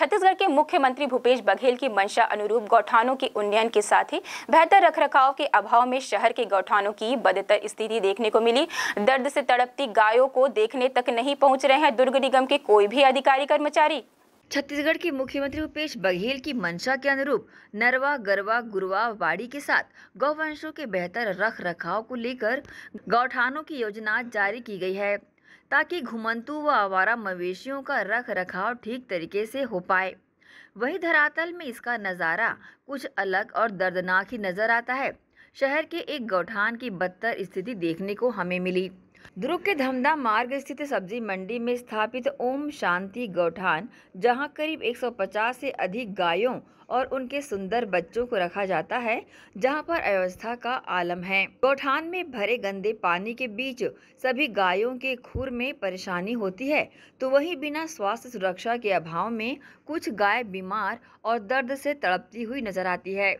छत्तीसगढ़ के मुख्यमंत्री भूपेश बघेल की मंशा अनुरूप गौठानों के उन्नयन के साथ ही बेहतर रखरखाव के अभाव में शहर के गौठानों की बदतर स्थिति देखने को मिली दर्द से तड़पती गायों को देखने तक नहीं पहुँच रहे हैं दुर्ग निगम के कोई भी अधिकारी कर्मचारी छत्तीसगढ़ के मुख्यमंत्री भूपेश बघेल की मंशा के अनुरूप नरवा गरवा गुरवा वाड़ी के साथ गौवंशों के बेहतर रख रखाव को लेकर गौठानों की योजना जारी की गई है ताकि घुमंतु व आवारा मवेशियों का रख रखाव ठीक तरीके से हो पाए वही धरातल में इसका नज़ारा कुछ अलग और दर्दनाक ही नज़र आता है शहर के एक गौठान की बदतर स्थिति देखने को हमें मिली दुर्ग के धमदा मार्ग स्थित सब्जी मंडी में स्थापित ओम शांति गौठान जहां करीब 150 से अधिक गायों और उनके सुंदर बच्चों को रखा जाता है जहां पर अव्यवस्था का आलम है गौठान में भरे गंदे पानी के बीच सभी गायों के खुर में परेशानी होती है तो वहीं बिना स्वास्थ्य सुरक्षा के अभाव में कुछ गाय बीमार और दर्द से तड़पती हुई नजर आती है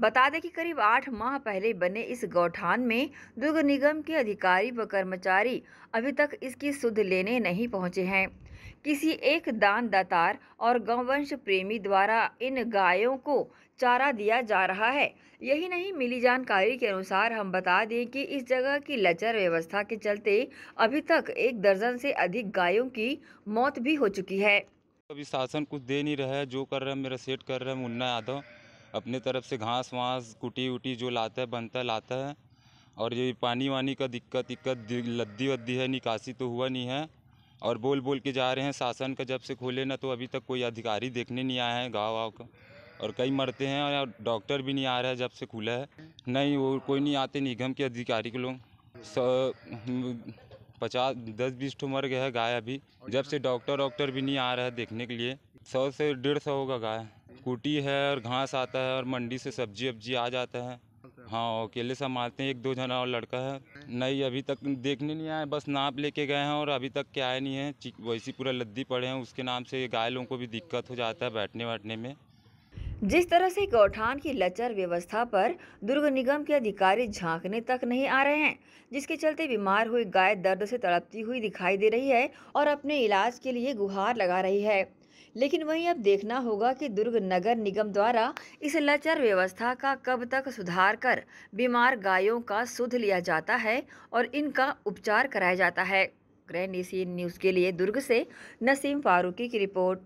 बता दें कि करीब आठ माह पहले बने इस गौठान में दुर्ग निगम के अधिकारी व कर्मचारी अभी तक इसकी सुध लेने नहीं पहुंचे हैं किसी एक दान दातार और गौवंश प्रेमी द्वारा इन गायों को चारा दिया जा रहा है यही नहीं मिली जानकारी के अनुसार हम बता दें कि इस जगह की लचर व्यवस्था के चलते अभी तक एक दर्जन से अधिक गायों की मौत भी हो चुकी है अभी शासन कुछ दे नहीं रहा है जो कर रहा है मेरा सेट कर रहा है मुन्ना यादव अपने तरफ से घास वास कुटी उटी जो लाता है बनता लाता है और ये पानी वानी का दिक्कत दिक्कत लद्दी वद्दी है निकासी तो हुआ नहीं है और बोल बोल के जा रहे हैं शासन का जब से खोले ना तो अभी तक कोई अधिकारी देखने नहीं आया है गाँव वाँव का और कई मरते हैं और डॉक्टर भी नहीं आ रहा है जब से खुला है नहीं वो कोई नहीं आते निगम के अधिकारी के लोग पचास दस बीस ठो मर गया है गाय अभी जब से डॉक्टर डॉक्टर भी नहीं आ रहा है देखने के लिए सौ से डेढ़ सौ होगा गाय कुटी है और घास आता है और मंडी से सब्जी वब्जी आ जाता है हाँ अकेले संभालते हैं एक दो जना और लड़का है नहीं अभी तक देखने नहीं आए बस नाप लेके गए हैं और अभी तक क्या आए नहीं है वैसी पूरा लद्दी पड़े हैं उसके नाम से गाय लोगों को भी दिक्कत हो जाता है बैठने बैठने में जिस तरह से गौठान की लचर व्यवस्था पर दुर्ग निगम के अधिकारी झांकने तक नहीं आ रहे हैं जिसके चलते बीमार हुई गाय दर्द से तड़पती हुई दिखाई दे रही है और अपने इलाज के लिए गुहार लगा रही है लेकिन वहीं अब देखना होगा कि दुर्ग नगर निगम द्वारा इस लचर व्यवस्था का कब तक सुधार कर बीमार गायों का सुध लिया जाता है और इनका उपचार कराया जाता है ग्रैंड एशियन न्यूज़ के लिए दुर्ग से नसीम फारूकी की रिपोर्ट